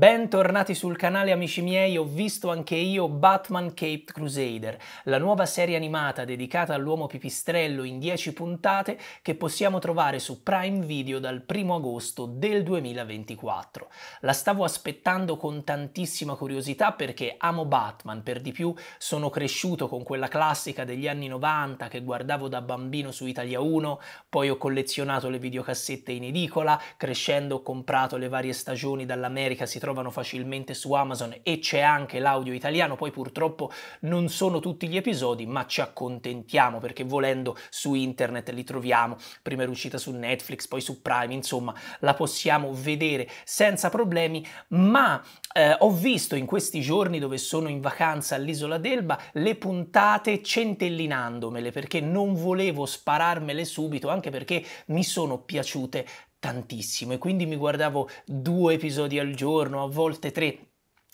bentornati sul canale amici miei, ho visto anche io Batman Caped Crusader, la nuova serie animata dedicata all'uomo pipistrello in 10 puntate che possiamo trovare su Prime Video dal 1 agosto del 2024. La stavo aspettando con tantissima curiosità perché amo Batman, per di più sono cresciuto con quella classica degli anni 90 che guardavo da bambino su Italia 1, poi ho collezionato le videocassette in edicola, crescendo ho comprato le varie stagioni dall'America si trova trovano facilmente su Amazon e c'è anche l'audio italiano, poi purtroppo non sono tutti gli episodi, ma ci accontentiamo perché volendo su internet li troviamo, prima era uscita su Netflix, poi su Prime, insomma, la possiamo vedere senza problemi, ma eh, ho visto in questi giorni dove sono in vacanza all'isola d'Elba le puntate centellinandomele perché non volevo spararmele subito, anche perché mi sono piaciute tantissimo e quindi mi guardavo due episodi al giorno, a volte tre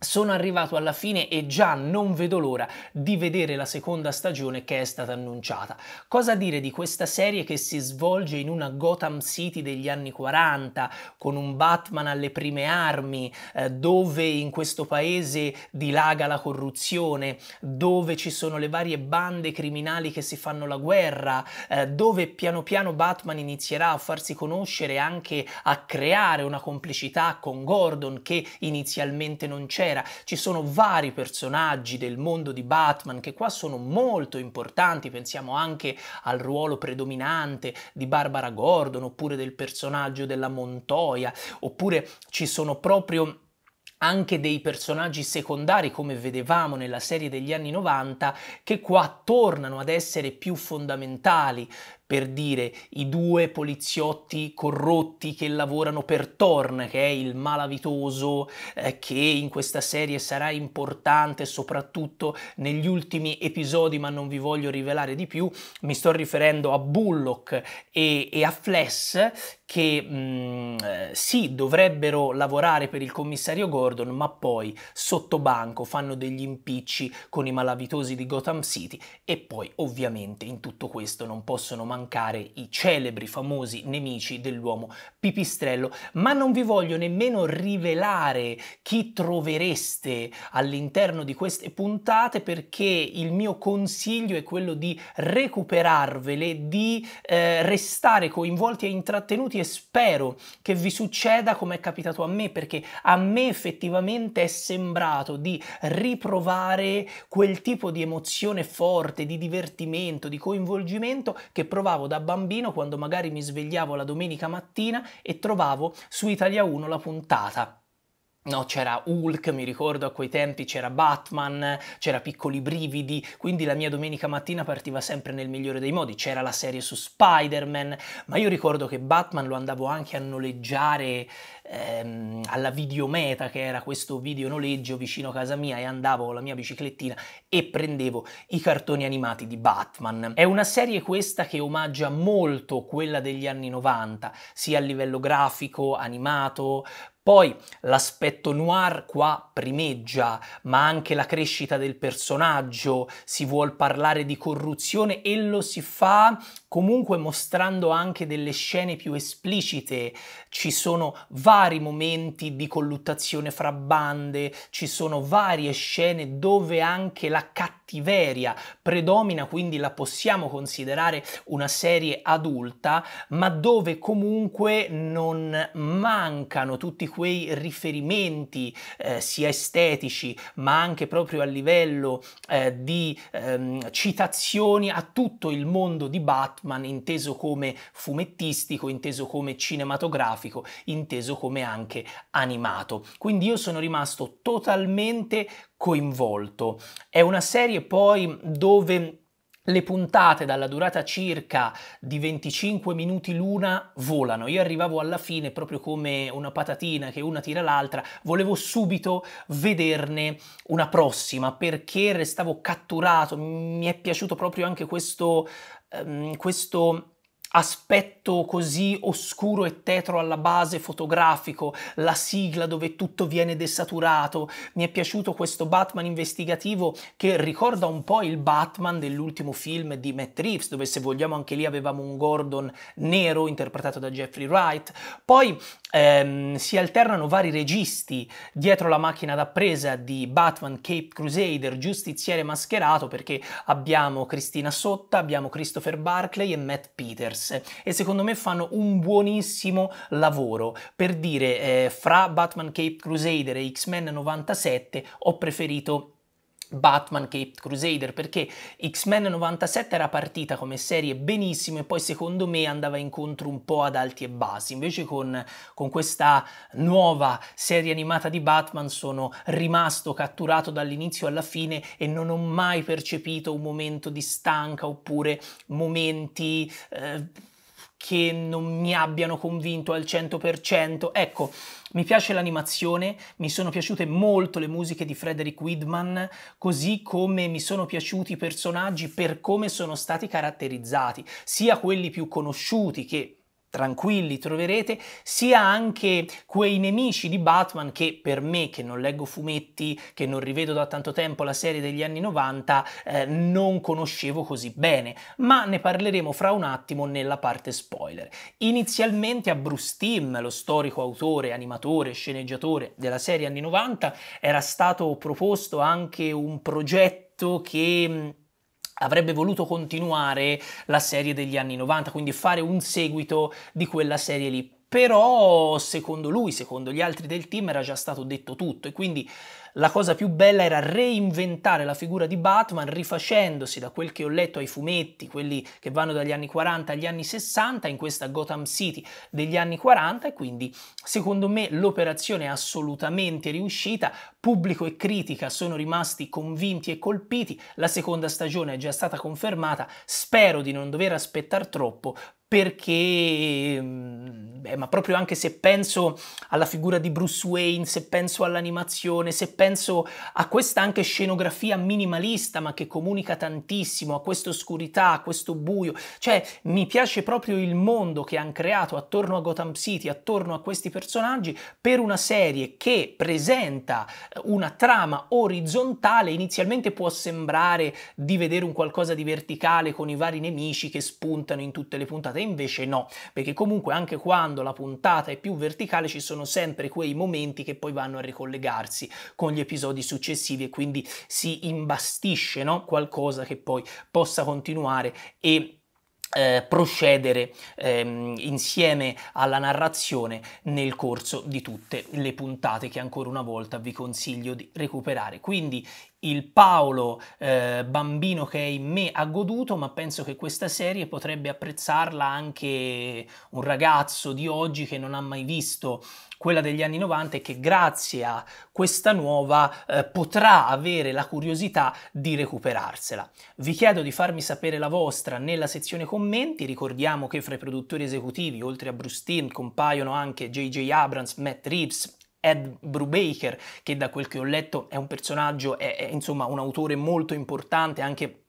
sono arrivato alla fine e già non vedo l'ora di vedere la seconda stagione che è stata annunciata. Cosa dire di questa serie che si svolge in una Gotham City degli anni 40, con un Batman alle prime armi, eh, dove in questo paese dilaga la corruzione, dove ci sono le varie bande criminali che si fanno la guerra, eh, dove piano piano Batman inizierà a farsi conoscere anche a creare una complicità con Gordon che inizialmente non c'è Pantera, ci sono vari personaggi del mondo di Batman che qua sono molto importanti, pensiamo anche al ruolo predominante di Barbara Gordon oppure del personaggio della Montoya, oppure ci sono proprio anche dei personaggi secondari come vedevamo nella serie degli anni 90 che qua tornano ad essere più fondamentali per dire i due poliziotti corrotti che lavorano per Thorn, che è il malavitoso eh, che in questa serie sarà importante soprattutto negli ultimi episodi, ma non vi voglio rivelare di più. Mi sto riferendo a Bullock e, e a Fless che mh, mm, eh, sì, dovrebbero lavorare per il commissario Gordon, ma poi sotto banco fanno degli impicci con i malavitosi di Gotham City e poi ovviamente in tutto questo non possono mancare mancare i celebri, famosi nemici dell'uomo pipistrello, ma non vi voglio nemmeno rivelare chi trovereste all'interno di queste puntate perché il mio consiglio è quello di recuperarvele, di eh, restare coinvolti e intrattenuti e spero che vi succeda come è capitato a me perché a me effettivamente è sembrato di riprovare quel tipo di emozione forte, di divertimento, di coinvolgimento che provavo trovavo da bambino quando magari mi svegliavo la domenica mattina e trovavo su Italia 1 la puntata No, c'era Hulk, mi ricordo a quei tempi c'era Batman, c'era Piccoli Brividi, quindi la mia domenica mattina partiva sempre nel migliore dei modi, c'era la serie su Spider-Man, ma io ricordo che Batman lo andavo anche a noleggiare ehm, alla Videometa, che era questo video noleggio vicino a casa mia, e andavo con la mia biciclettina e prendevo i cartoni animati di Batman. È una serie questa che omaggia molto quella degli anni 90, sia a livello grafico, animato, poi l'aspetto noir qua primeggia, ma anche la crescita del personaggio, si vuol parlare di corruzione e lo si fa comunque mostrando anche delle scene più esplicite, ci sono vari momenti di colluttazione fra bande, ci sono varie scene dove anche la cattiveria predomina, quindi la possiamo considerare una serie adulta, ma dove comunque non mancano tutti quei riferimenti eh, sia estetici, ma anche proprio a livello eh, di ehm, citazioni a tutto il mondo di Batman Batman inteso come fumettistico, inteso come cinematografico, inteso come anche animato. Quindi io sono rimasto totalmente coinvolto. È una serie poi dove le puntate dalla durata circa di 25 minuti l'una volano. Io arrivavo alla fine proprio come una patatina che una tira l'altra, volevo subito vederne una prossima perché restavo catturato, mi è piaciuto proprio anche questo Ehm, questo aspetto così oscuro e tetro alla base fotografico, la sigla dove tutto viene desaturato. Mi è piaciuto questo Batman investigativo che ricorda un po' il Batman dell'ultimo film di Matt Reeves, dove se vogliamo anche lì avevamo un Gordon nero interpretato da Jeffrey Wright. Poi ehm, si alternano vari registi dietro la macchina da presa di Batman Cape Crusader, giustiziere mascherato, perché abbiamo Cristina Sotta, abbiamo Christopher Barclay e Matt Peters diverse e secondo me fanno un buonissimo lavoro per dire eh, fra Batman Cape Crusader e X-Men 97 ho preferito Batman Cape Crusader perché X-Men 97 era partita come serie benissimo e poi secondo me andava incontro un po' ad alti e bassi invece con, con questa nuova serie animata di Batman sono rimasto catturato dall'inizio alla fine e non ho mai percepito un momento di stanca oppure momenti eh, che non mi abbiano convinto al 100% ecco mi piace l'animazione, mi sono piaciute molto le musiche di Frederick Widman, così come mi sono piaciuti i personaggi per come sono stati caratterizzati, sia quelli più conosciuti che tranquilli troverete sia anche quei nemici di Batman che per me che non leggo fumetti, che non rivedo da tanto tempo la serie degli anni 90, eh, non conoscevo così bene, ma ne parleremo fra un attimo nella parte spoiler. Inizialmente a Bruce Timm, lo storico autore, animatore, sceneggiatore della serie anni 90, era stato proposto anche un progetto che avrebbe voluto continuare la serie degli anni 90, quindi fare un seguito di quella serie lì. Però secondo lui, secondo gli altri del team, era già stato detto tutto e quindi la cosa più bella era reinventare la figura di Batman rifacendosi da quel che ho letto ai fumetti, quelli che vanno dagli anni 40 agli anni 60 in questa Gotham City degli anni 40 e quindi secondo me l'operazione è assolutamente riuscita, Pubblico e critica sono rimasti convinti e colpiti, la seconda stagione è già stata confermata, spero di non dover aspettare troppo perché, mm, beh, ma proprio anche se penso alla figura di Bruce Wayne, se penso all'animazione, se penso a questa anche scenografia minimalista ma che comunica tantissimo, a questa oscurità, a questo buio, cioè mi piace proprio il mondo che hanno creato attorno a Gotham City, attorno a questi personaggi, per una serie che presenta una trama orizzontale, inizialmente può sembrare di vedere un qualcosa di verticale con i vari nemici che spuntano in tutte le puntate, invece no, perché comunque anche quando la puntata è più verticale ci sono sempre quei momenti che poi vanno a ricollegarsi con gli episodi successivi e quindi si imbastisce no? qualcosa che poi possa continuare e eh, procedere ehm, insieme alla narrazione nel corso di tutte le puntate che ancora una volta vi consiglio di recuperare. Quindi il Paolo eh, bambino che è in me ha goduto, ma penso che questa serie potrebbe apprezzarla anche un ragazzo di oggi che non ha mai visto quella degli anni 90 e che grazie a questa nuova eh, potrà avere la curiosità di recuperarsela. Vi chiedo di farmi sapere la vostra nella sezione commenti, ricordiamo che fra i produttori esecutivi oltre a Bruce Timm compaiono anche JJ Abrams, Matt Reeves, ed Brubaker, che da quel che ho letto è un personaggio, è, è insomma un autore molto importante anche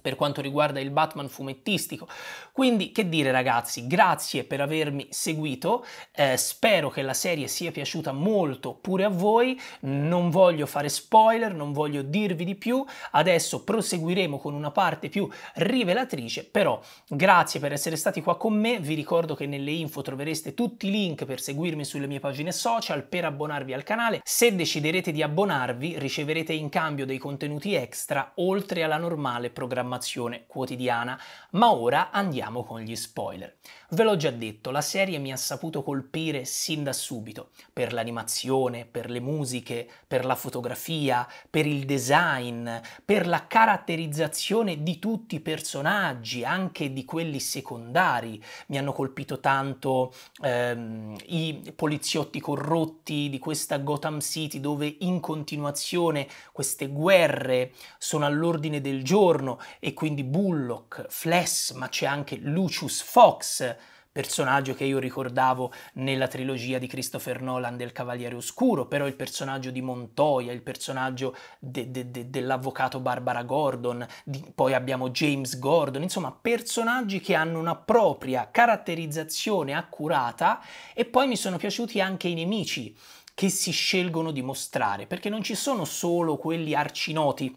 per quanto riguarda il Batman fumettistico. Quindi che dire ragazzi, grazie per avermi seguito, eh, spero che la serie sia piaciuta molto pure a voi, non voglio fare spoiler, non voglio dirvi di più, adesso proseguiremo con una parte più rivelatrice, però grazie per essere stati qua con me, vi ricordo che nelle info trovereste tutti i link per seguirmi sulle mie pagine social, per abbonarvi al canale, se deciderete di abbonarvi riceverete in cambio dei contenuti extra oltre alla normale programmazione programmazione quotidiana, ma ora andiamo con gli spoiler. Ve l'ho già detto, la serie mi ha saputo colpire sin da subito, per l'animazione, per le musiche, per la fotografia, per il design, per la caratterizzazione di tutti i personaggi, anche di quelli secondari. Mi hanno colpito tanto ehm, i poliziotti corrotti di questa Gotham City dove in continuazione queste guerre sono all'ordine del giorno e quindi Bullock, Fless, ma c'è anche Lucius Fox, personaggio che io ricordavo nella trilogia di Christopher Nolan del Cavaliere Oscuro, però il personaggio di Montoya, il personaggio de, de, de, dell'avvocato Barbara Gordon, di, poi abbiamo James Gordon, insomma personaggi che hanno una propria caratterizzazione accurata e poi mi sono piaciuti anche i nemici che si scelgono di mostrare, perché non ci sono solo quelli arcinoti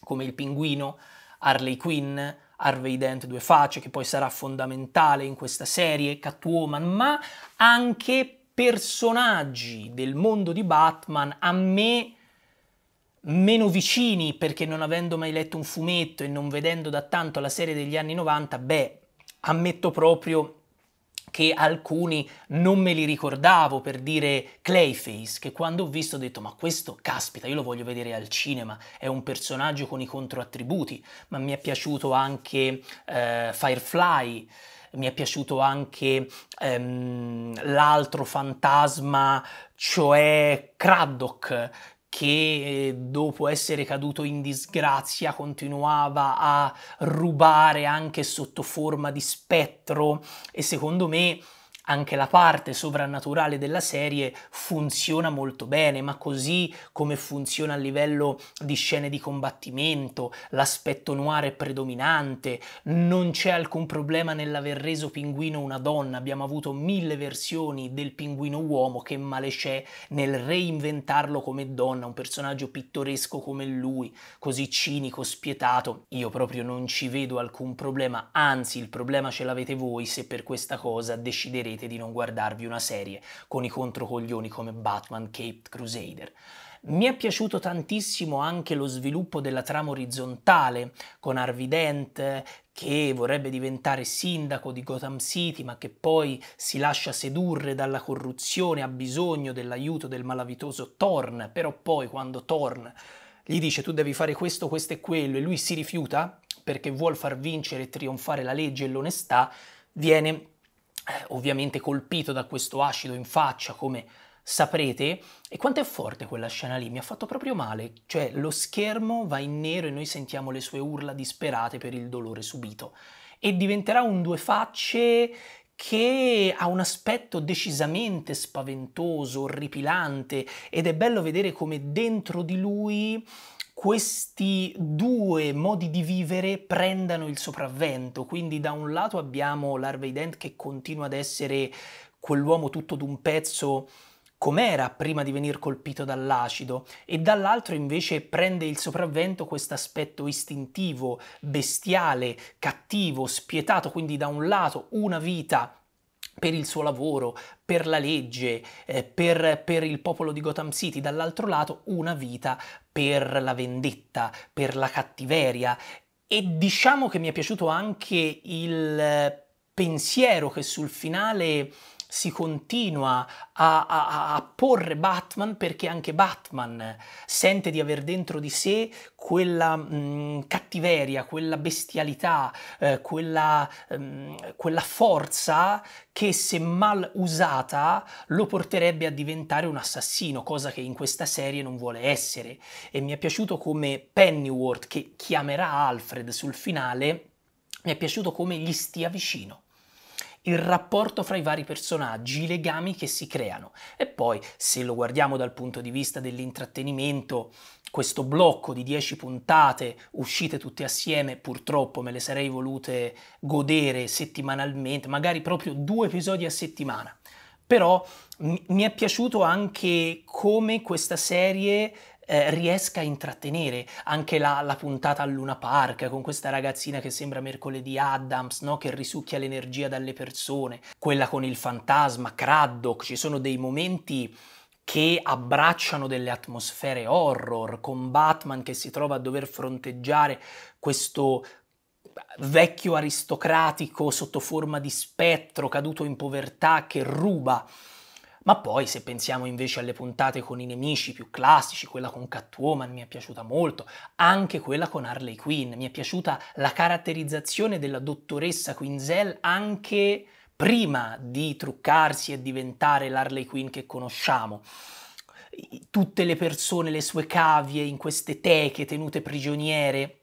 come il pinguino, Harley Quinn, Harvey Dent Due Facce, che poi sarà fondamentale in questa serie, Catwoman, ma anche personaggi del mondo di Batman a me meno vicini perché non avendo mai letto un fumetto e non vedendo da tanto la serie degli anni 90, beh, ammetto proprio che alcuni non me li ricordavo per dire Clayface, che quando ho visto ho detto ma questo caspita, io lo voglio vedere al cinema, è un personaggio con i controattributi, ma mi è piaciuto anche eh, Firefly, mi è piaciuto anche ehm, l'altro fantasma, cioè Craddock, che eh, dopo essere caduto in disgrazia continuava a rubare anche sotto forma di spettro e secondo me anche la parte sovrannaturale della serie funziona molto bene, ma così come funziona a livello di scene di combattimento, l'aspetto noir è predominante, non c'è alcun problema nell'aver reso Pinguino una donna, abbiamo avuto mille versioni del Pinguino uomo che male c'è nel reinventarlo come donna, un personaggio pittoresco come lui, così cinico, spietato, io proprio non ci vedo alcun problema, anzi il problema ce l'avete voi se per questa cosa deciderete sceglierete di non guardarvi una serie con i controcoglioni come Batman Caped Crusader. Mi è piaciuto tantissimo anche lo sviluppo della trama orizzontale con Harvey Dent che vorrebbe diventare sindaco di Gotham City ma che poi si lascia sedurre dalla corruzione, ha bisogno dell'aiuto del malavitoso Thorn, però poi quando Thorn gli dice tu devi fare questo, questo e quello e lui si rifiuta perché vuol far vincere e trionfare la legge e l'onestà, viene eh, ovviamente colpito da questo acido in faccia come saprete e quanto è forte quella scena lì, mi ha fatto proprio male, cioè lo schermo va in nero e noi sentiamo le sue urla disperate per il dolore subito e diventerà un due facce che ha un aspetto decisamente spaventoso, orripilante ed è bello vedere come dentro di lui questi due modi di vivere prendano il sopravvento. Quindi da un lato abbiamo Larvey Dent che continua ad essere quell'uomo tutto d'un pezzo com'era prima di venir colpito dall'acido e dall'altro invece prende il sopravvento questo aspetto istintivo, bestiale, cattivo, spietato, quindi da un lato una vita per il suo lavoro, per la legge, eh, per, per il popolo di Gotham City, dall'altro lato una vita per la vendetta, per la cattiveria e diciamo che mi è piaciuto anche il eh, pensiero che sul finale si continua a, a, a, porre Batman perché anche Batman sente di aver dentro di sé quella mh, mm, cattiveria, quella bestialità, eh, quella, mh, mm, quella forza che se mal usata lo porterebbe a diventare un assassino, cosa che in questa serie non vuole essere. E mi è piaciuto come Pennyworth, che chiamerà Alfred sul finale, mi è piaciuto come gli stia vicino il rapporto fra i vari personaggi, i legami che si creano. E poi, se lo guardiamo dal punto di vista dell'intrattenimento, questo blocco di 10 puntate uscite tutte assieme, purtroppo me le sarei volute godere settimanalmente, magari proprio due episodi a settimana. Però mi è piaciuto anche come questa serie eh, riesca a intrattenere anche la, la, puntata a Luna Park con questa ragazzina che sembra mercoledì Adams, no? che risucchia l'energia dalle persone, quella con il fantasma, Craddock, ci sono dei momenti che abbracciano delle atmosfere horror, con Batman che si trova a dover fronteggiare questo vecchio aristocratico sotto forma di spettro caduto in povertà che ruba ma poi se pensiamo invece alle puntate con i nemici più classici, quella con Catwoman mi è piaciuta molto, anche quella con Harley Quinn, mi è piaciuta la caratterizzazione della dottoressa Quinzel anche prima di truccarsi e diventare l'Harley Quinn che conosciamo tutte le persone, le sue cavie in queste teche tenute prigioniere.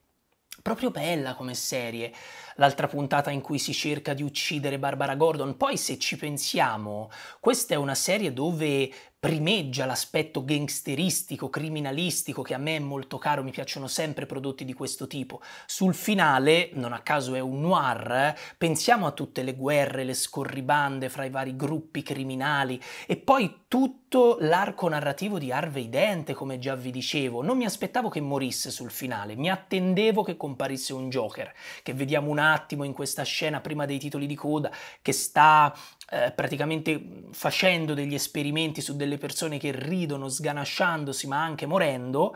Proprio bella come serie l'altra puntata in cui si cerca di uccidere Barbara Gordon. Poi se ci pensiamo, questa è una serie dove primeggia l'aspetto gangsteristico, criminalistico che a me è molto caro, mi piacciono sempre prodotti di questo tipo. Sul finale, non a caso è un noir, pensiamo a tutte le guerre, le scorribande fra i vari gruppi criminali e poi tutto l'arco narrativo di Harvey Dent, come già vi dicevo. Non mi aspettavo che morisse sul finale, mi attendevo che comparisse un Joker, che vediamo un attimo in questa scena prima dei titoli di coda che sta eh, praticamente facendo degli esperimenti su delle persone che ridono sganasciandosi ma anche morendo.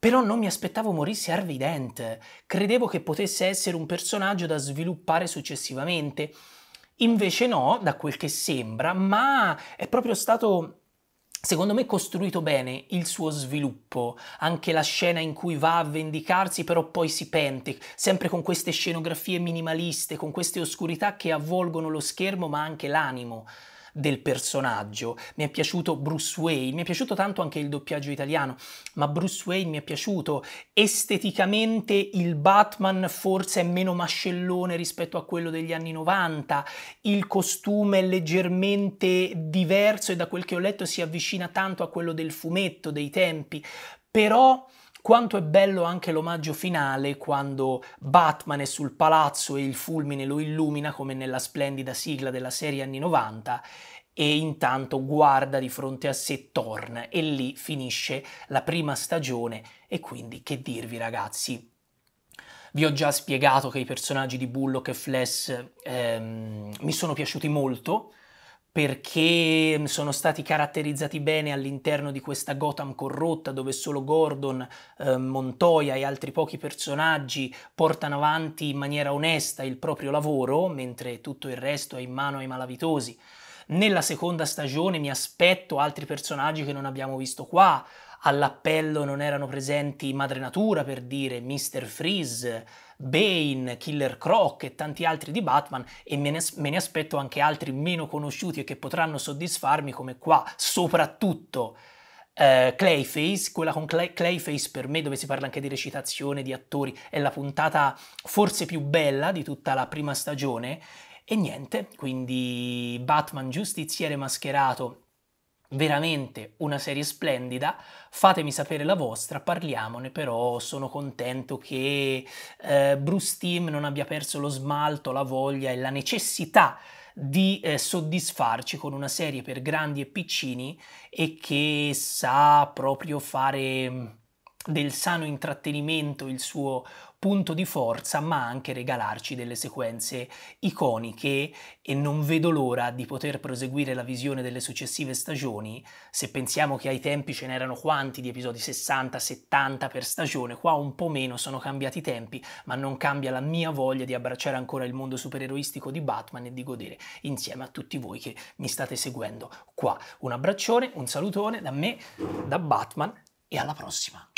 Però non mi aspettavo morisse Harvey Dent, credevo che potesse essere un personaggio da sviluppare successivamente. Invece no, da quel che sembra, ma è proprio stato secondo me costruito bene il suo sviluppo, anche la scena in cui va a vendicarsi però poi si pente, sempre con queste scenografie minimaliste, con queste oscurità che avvolgono lo schermo ma anche l'animo del personaggio. Mi è piaciuto Bruce Wayne, mi è piaciuto tanto anche il doppiaggio italiano, ma Bruce Wayne mi è piaciuto. Esteticamente il Batman forse è meno mascellone rispetto a quello degli anni 90, il costume è leggermente diverso e da quel che ho letto si avvicina tanto a quello del fumetto dei tempi, però quanto è bello anche l'omaggio finale quando Batman è sul palazzo e il fulmine lo illumina come nella splendida sigla della serie anni 90 e intanto guarda di fronte a sé Thorn e lì finisce la prima stagione e quindi che dirvi ragazzi. Vi ho già spiegato che i personaggi di Bullock e Flash ehm, mi sono piaciuti molto, perché sono stati caratterizzati bene all'interno di questa Gotham corrotta dove solo Gordon, eh, Montoya e altri pochi personaggi portano avanti in maniera onesta il proprio lavoro, mentre tutto il resto è in mano ai malavitosi. Nella seconda stagione mi aspetto altri personaggi che non abbiamo visto qua. All'appello non erano presenti Madre Natura, per dire, Mr. Freeze, Bane, Killer Croc e tanti altri di Batman e me ne, me ne aspetto anche altri meno conosciuti e che potranno soddisfarmi come qua, soprattutto Uh, Clayface, quella con Clay, Clayface per me dove si parla anche di recitazione, di attori, è la puntata forse più bella di tutta la prima stagione e niente, quindi Batman giustiziere mascherato veramente una serie splendida, fatemi sapere la vostra, parliamone però, sono contento che eh, Bruce Team non abbia perso lo smalto, la voglia e la necessità di eh, soddisfarci con una serie per grandi e piccini e che sa proprio fare mm, del sano intrattenimento il suo punto di forza, ma anche regalarci delle sequenze iconiche e non vedo l'ora di poter proseguire la visione delle successive stagioni. Se pensiamo che ai tempi ce n'erano quanti di episodi 60, 70 per stagione, qua un po' meno sono cambiati i tempi, ma non cambia la mia voglia di abbracciare ancora il mondo supereroistico di Batman e di godere insieme a tutti voi che mi state seguendo qua. Un abbraccione, un salutone da me, da Batman e alla prossima.